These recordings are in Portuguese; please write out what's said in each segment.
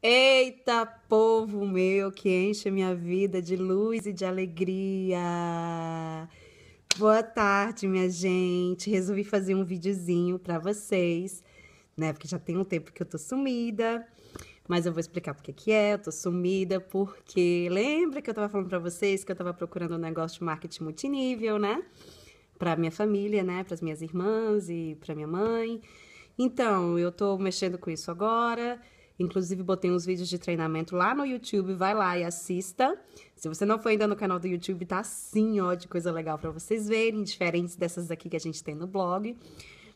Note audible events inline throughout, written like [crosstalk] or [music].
Eita, povo meu que enche minha vida de luz e de alegria. Boa tarde, minha gente. Resolvi fazer um videozinho para vocês, né? Porque já tem um tempo que eu tô sumida, mas eu vou explicar porque que é, eu tô sumida, porque lembra que eu tava falando para vocês que eu tava procurando um negócio de marketing multinível, né? Para minha família, né, para as minhas irmãs e para minha mãe. Então, eu tô mexendo com isso agora. Inclusive, botei uns vídeos de treinamento lá no YouTube. Vai lá e assista. Se você não foi ainda no canal do YouTube, tá assim, ó, de coisa legal para vocês verem, diferentes dessas aqui que a gente tem no blog.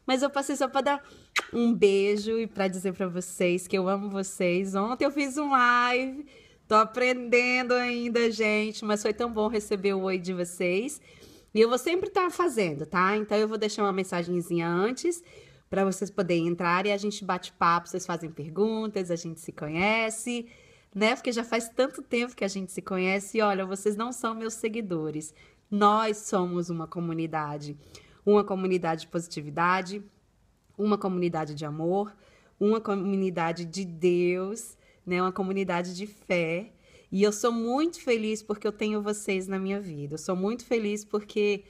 Mas eu passei só para dar um beijo e para dizer para vocês que eu amo vocês. Ontem eu fiz um live, tô aprendendo ainda, gente, mas foi tão bom receber o oi de vocês. E eu vou sempre estar tá fazendo, tá? Então eu vou deixar uma mensagenzinha antes para vocês poderem entrar e a gente bate papo, vocês fazem perguntas, a gente se conhece, né? Porque já faz tanto tempo que a gente se conhece e olha, vocês não são meus seguidores. Nós somos uma comunidade, uma comunidade de positividade, uma comunidade de amor, uma comunidade de Deus, né? Uma comunidade de fé. E eu sou muito feliz porque eu tenho vocês na minha vida. Eu sou muito feliz porque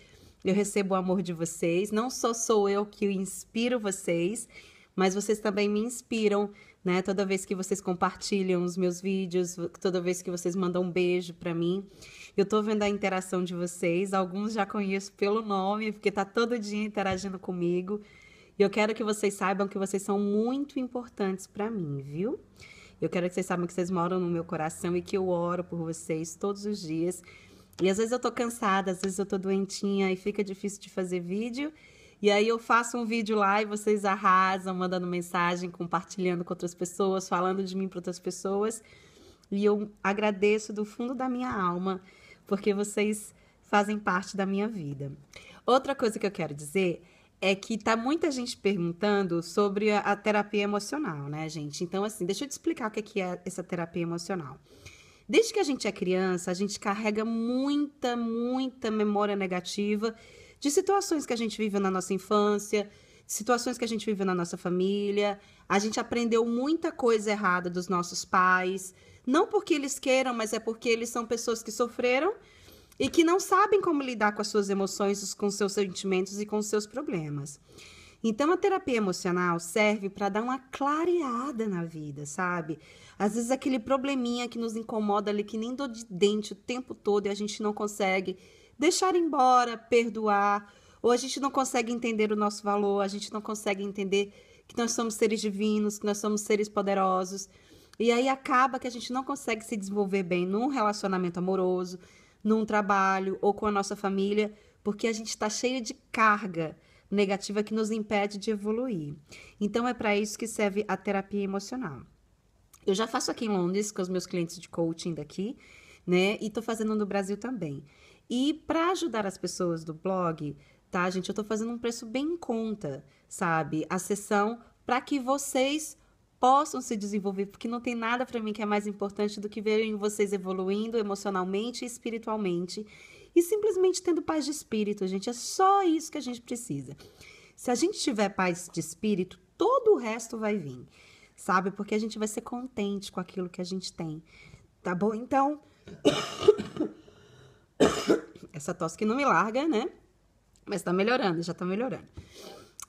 eu recebo o amor de vocês. Não só sou eu que inspiro vocês, mas vocês também me inspiram, né? Toda vez que vocês compartilham os meus vídeos, toda vez que vocês mandam um beijo para mim, eu tô vendo a interação de vocês. Alguns já conheço pelo nome, porque tá todo dia interagindo comigo. E eu quero que vocês saibam que vocês são muito importantes para mim, viu? Eu quero que vocês saibam que vocês moram no meu coração e que eu oro por vocês todos os dias. E às vezes eu tô cansada, às vezes eu tô doentinha e fica difícil de fazer vídeo. E aí eu faço um vídeo lá e vocês arrasam, mandando mensagem, compartilhando com outras pessoas, falando de mim para outras pessoas. E eu agradeço do fundo da minha alma, porque vocês fazem parte da minha vida. Outra coisa que eu quero dizer é que tá muita gente perguntando sobre a, terapia emocional, né, gente? Então, assim, deixa eu te explicar o que é, que é essa terapia emocional. Desde que a gente é criança, a gente carrega muita, muita memória negativa de situações que a gente viveu na nossa infância, situações que a gente viveu na nossa família. A gente aprendeu muita coisa errada dos nossos pais. Não porque eles queiram, mas é porque eles são pessoas que sofreram e que não sabem como lidar com as suas emoções, com seus sentimentos e com os seus problemas. Então, a terapia emocional serve para dar uma clareada na vida, sabe? Às vezes, aquele probleminha que nos incomoda ali, que nem dor de dente o tempo todo e a gente não consegue deixar embora, perdoar, ou a gente não consegue entender o nosso valor, a gente não consegue entender que nós somos seres divinos, que nós somos seres poderosos. E aí acaba que a gente não consegue se desenvolver bem num relacionamento amoroso, num trabalho ou com a nossa família, porque a gente está cheio de carga negativa que nos impede de evoluir. Então, é para isso que serve a terapia emocional. Eu já faço aqui em Londres com os meus clientes de coaching daqui, né? E estou fazendo no Brasil também. E para ajudar as pessoas do blog, tá, gente? Eu estou fazendo um preço bem em conta, sabe? A sessão para que vocês possam se desenvolver, porque não tem nada para mim que é mais importante do que verem vocês evoluindo emocionalmente e espiritualmente e simplesmente tendo paz de espírito, gente. É só isso que a gente precisa. Se a gente tiver paz de espírito, todo o resto vai vir, sabe? Porque a gente vai ser contente com aquilo que a gente tem, tá bom? Então. [coughs] Essa tosse que não me larga, né? Mas tá melhorando, já tá melhorando.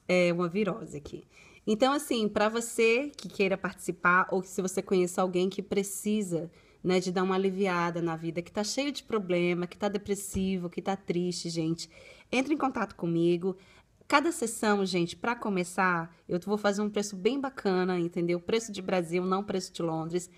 É uma virose aqui. Então, assim, para você que queira participar ou se você conhece alguém que precisa né, de dar uma aliviada na vida, que tá cheio de problema, que tá depressivo, que tá triste, gente. Entre em contato comigo. Cada sessão, gente, para começar, eu vou fazer um preço bem bacana, entendeu? Preço de Brasil, não preço de Londres.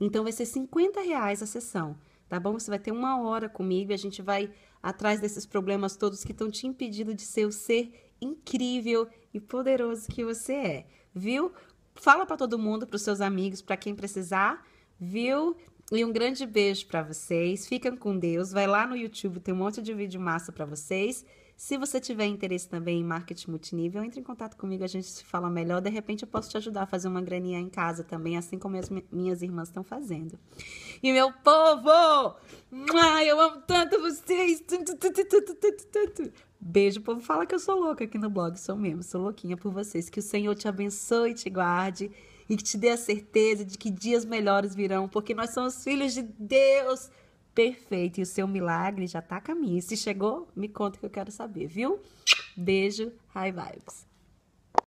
Então vai ser 50 reais a sessão, tá bom? Você vai ter uma hora comigo e a gente vai atrás desses problemas todos que estão te impedindo de ser o ser incrível e poderoso que você é, viu? Fala para todo mundo, para os seus amigos, para quem precisar, viu? E um grande beijo para vocês. Ficam com Deus. Vai lá no YouTube, tem um monte de vídeo massa para vocês. Se você tiver interesse também em marketing multinível, entre em contato comigo, a gente se fala melhor. De repente eu posso te ajudar a fazer uma graninha em casa também, assim como as minhas irmãs estão fazendo. E meu povo! Ai, eu amo tanto vocês! Beijo, povo. Fala que eu sou louca aqui no blog, sou mesmo, sou louquinha por vocês. Que o Senhor te abençoe, e te guarde e que te dê a certeza de que dias melhores virão, porque nós somos filhos de Deus perfeito e o seu milagre já está a caminho. se chegou, me conta que eu quero saber, viu? Beijo, high vibes.